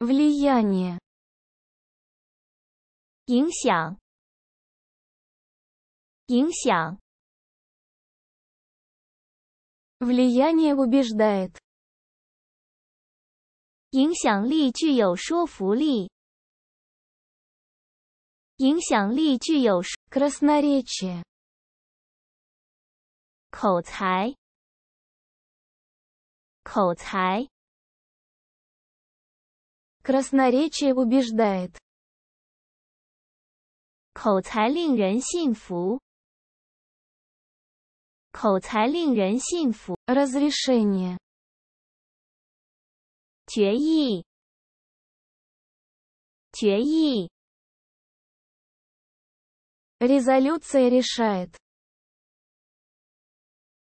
Влияние，影响，影响。Влияние убеждает。影响力具有说服力。影响力具有 Красноречие，口才，口才。Красноречие убеждает. 口才令人信服。口才令人信服。Разрешение. 决议。决议。Резолюция решает.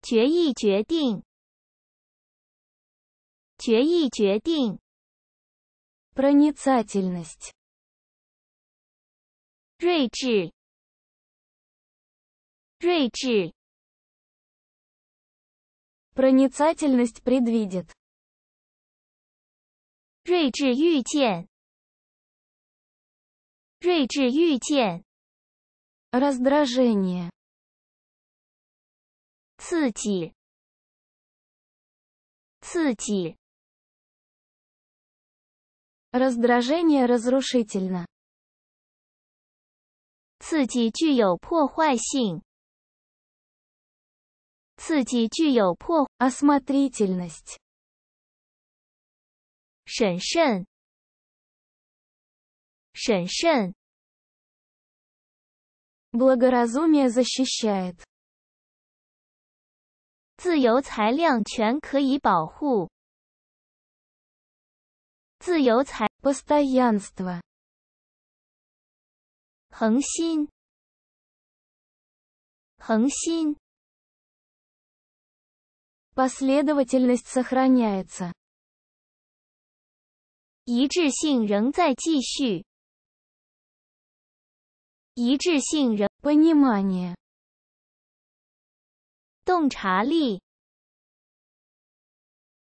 决议决定。决议决定。проницательность, Проницательность предвидит. Раздражение. 睿智预见，睿智预见。Раздражение. 刺激，刺激。Раздражение разрушительно. 刺激具有破坏性。刺激具有破 осмотрительность 审慎审慎 благоразумие защищает 自由裁量权可以保护自由才，постоянство，恒心，恒心，последовательность сохраняется，一致性仍在继续，一致性仍，внимание，洞察力，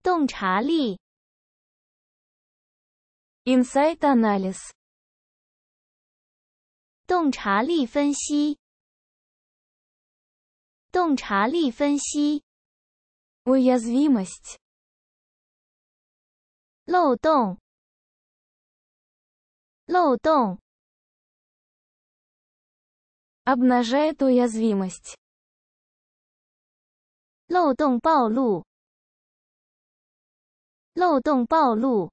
洞察力。Insight analysis，洞察力分析。洞察力分析。Уязвимость，漏洞。н о у т о б н а ж а е т уязвимость。漏洞暴露。漏洞暴露。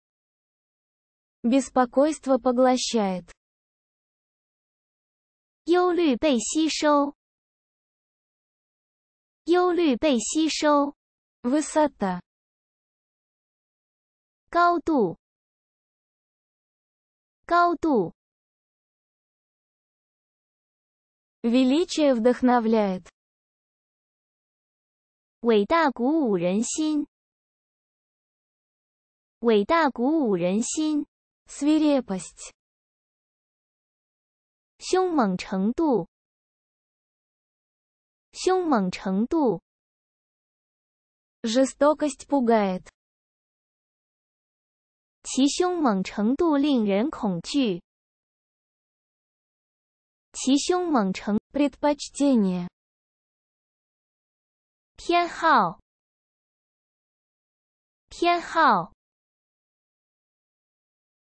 Беспокойство поглощает. Высота. 忧虑被吸收。忧虑被吸收。Высота. 高度。高度。Величие вдохновляет. 伟大鼓舞人心。伟大鼓舞人心。Sviđa se. 凶猛程度，凶猛程度，jesto ga se boget。其凶猛程度令人恐惧。其凶猛成。Bredbačinja。偏好，偏好。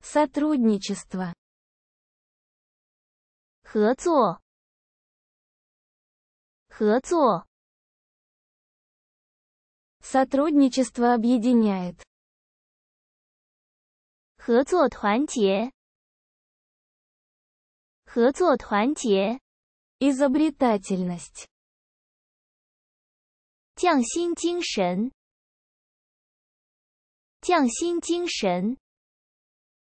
Сотрудничество. 合作。合作。Сотрудничество объединяет. 合作团结。合作团结。Изобретательность. 匠心精神。匠心精神。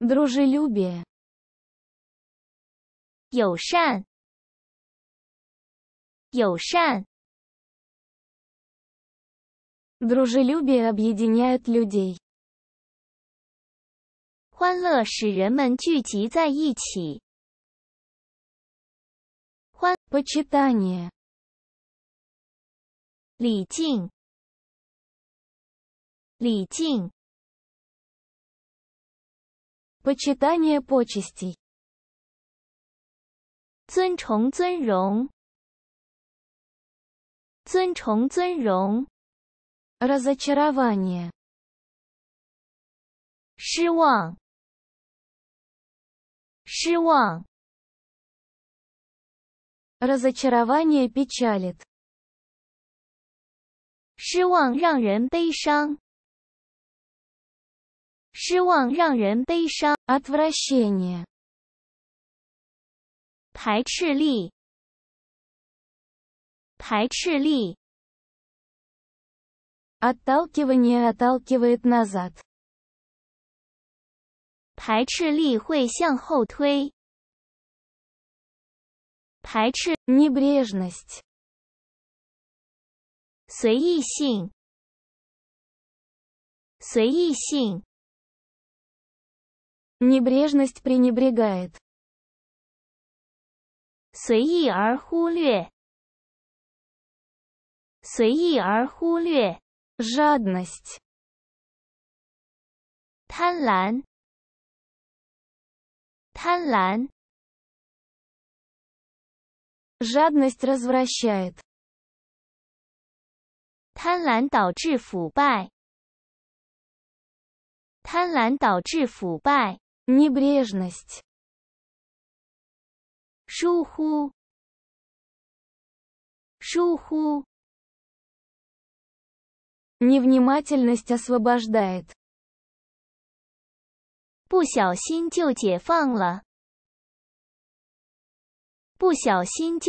дружелюбие, 友善，友善。Дружелюбие объединяет людей. 欢乐使人们聚集在一起。欢 почитание，礼敬，礼敬。п о ч и т а н и е почести. е 尊崇尊荣。尊崇尊荣。Розчарування. 失望。失望。Розчарування печалить. 失望让人悲伤。失望让人悲伤。Отвращение，排斥力。排斥力。Отталкивание отталкивает назад。排斥力会向后推。排斥。Небрежность，随意性。随意性。Небрежность пренебрегает. Жадность. 随意而忽略。随意而忽略。Жадность. Жадность развращает. 贪婪导致腐败。贪婪导致腐败。Небрежность. Шуху. Шуху. Невнимательность освобождает. 不小心就解放了。不小心就